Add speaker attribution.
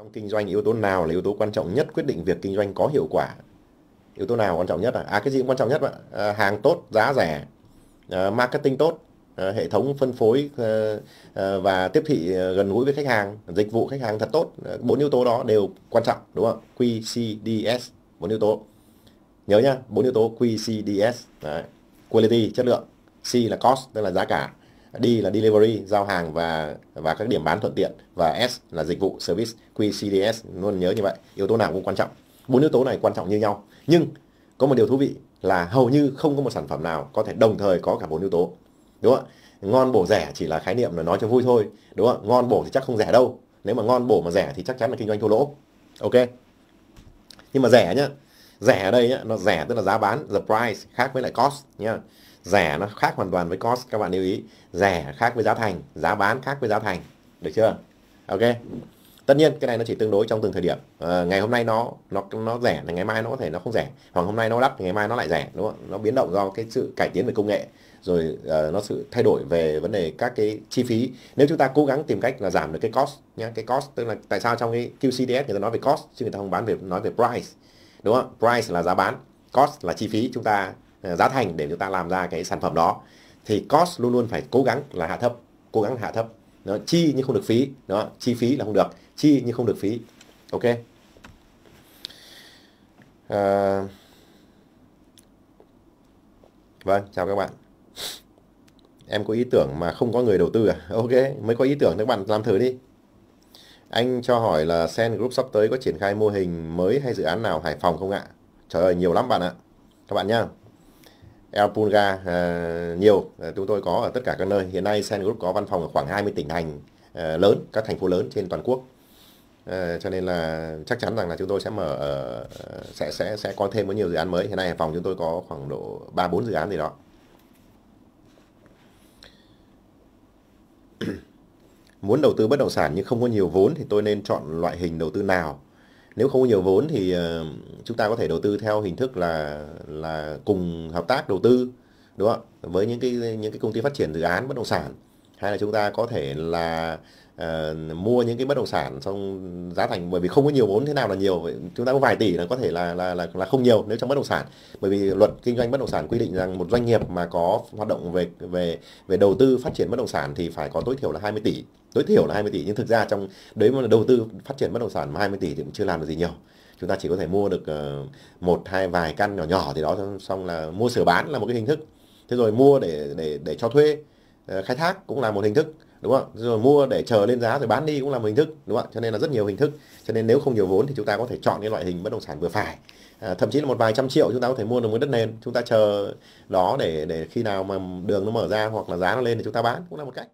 Speaker 1: Trong kinh doanh yếu tố nào là yếu tố quan trọng nhất quyết định việc kinh doanh có hiệu quả? Yếu tố nào quan trọng nhất à? À cái gì cũng quan trọng nhất ạ. À, hàng tốt, giá rẻ, à, marketing tốt, à, hệ thống phân phối à, à và tiếp thị à, gần gũi với khách hàng, dịch vụ khách hàng thật tốt. À, bốn yếu tố đó đều quan trọng đúng không? Q, C, D, S, bốn yếu tố. Nhớ nhá, bốn yếu tố Q, C, D, S. Quality, chất lượng. C là cost, tức là giá cả. D là delivery giao hàng và và các điểm bán thuận tiện và S là dịch vụ service QCDS luôn nhớ như vậy yếu tố nào cũng quan trọng bốn yếu tố này quan trọng như nhau nhưng có một điều thú vị là hầu như không có một sản phẩm nào có thể đồng thời có cả bốn yếu tố đúng không ngon bổ rẻ chỉ là khái niệm là nói cho vui thôi đúng không ngon bổ thì chắc không rẻ đâu nếu mà ngon bổ mà rẻ thì chắc chắn là kinh doanh thua lỗ ok nhưng mà rẻ nhá rẻ ở đây nhá nó rẻ tức là giá bán the price khác với lại cost nhá rẻ nó khác hoàn toàn với cost các bạn lưu ý rẻ khác với giá thành giá bán khác với giá thành được chưa ok tất nhiên cái này nó chỉ tương đối trong từng thời điểm à, ngày hôm nay nó nó nó rẻ thì ngày mai nó có thể nó không rẻ hoặc hôm nay nó đắt thì ngày mai nó lại rẻ đúng không nó biến động do cái sự cải tiến về công nghệ rồi uh, nó sự thay đổi về vấn đề các cái chi phí nếu chúng ta cố gắng tìm cách là giảm được cái cost nhá cái cost tức là tại sao trong cái QCDS người ta nói về cost chứ người ta không bán về nói về price đúng không price là giá bán cost là chi phí chúng ta Ờ, giá thành để chúng ta làm ra cái sản phẩm đó thì cost luôn luôn phải cố gắng là hạ thấp cố gắng hạ thấp nó chi nhưng không được phí đó chi phí là không được chi nhưng không được phí ok à... vâng chào các bạn em có ý tưởng mà không có người đầu tư à ok mới có ý tưởng các bạn làm thử đi anh cho hỏi là Sen Group sắp tới có triển khai mô hình mới hay dự án nào Hải Phòng không ạ? Trời ơi, nhiều lắm bạn ạ. Các bạn nhá. Elpunga uh, à, nhiều uh, chúng tôi có ở tất cả các nơi hiện nay Sen Group có văn phòng ở khoảng 20 tỉnh thành uh, lớn các thành phố lớn trên toàn quốc uh, cho nên là chắc chắn rằng là chúng tôi sẽ mở uh, sẽ sẽ sẽ có thêm có nhiều dự án mới hiện nay Hải Phòng chúng tôi có khoảng độ 3 4 dự án gì đó muốn đầu tư bất động sản nhưng không có nhiều vốn thì tôi nên chọn loại hình đầu tư nào nếu không có nhiều vốn thì ờ, chúng ta có thể đầu tư theo hình thức là là cùng hợp tác đầu tư đúng không ạ với những cái những cái công ty phát triển dự án bất động sản hay là chúng ta có thể là uh, mua những cái bất động sản xong giá thành bởi vì không có nhiều vốn thế nào là nhiều chúng ta có vài tỷ là có thể là là là, là không nhiều nếu trong bất động sản bởi vì luật kinh doanh bất động sản quy định rằng một doanh nghiệp mà có hoạt động về về về đầu tư phát triển bất động sản thì phải có tối thiểu là 20 tỷ tối thiểu là 20 tỷ nhưng thực ra trong đấy mà đầu tư phát triển bất động sản mà 20 tỷ thì cũng chưa làm được gì nhiều chúng ta chỉ có thể mua được ờ, một hai vài căn nhỏ nhỏ thì đó xong là mua sửa bán là một cái hình thức thế rồi mua để để để cho thuê Ờ, khai thác cũng là một hình thức đúng không rồi mua để chờ lên giá rồi bán đi cũng là một hình thức đúng không cho nên là rất nhiều hình thức cho nên nếu không nhiều vốn thì chúng ta có thể chọn cái loại hình bất động sản vừa phải à, thậm chí là một vài trăm triệu chúng ta có thể mua được một đất nền chúng ta chờ đó để để khi nào mà đường nó mở ra hoặc là giá nó lên thì chúng ta bán cũng là một cách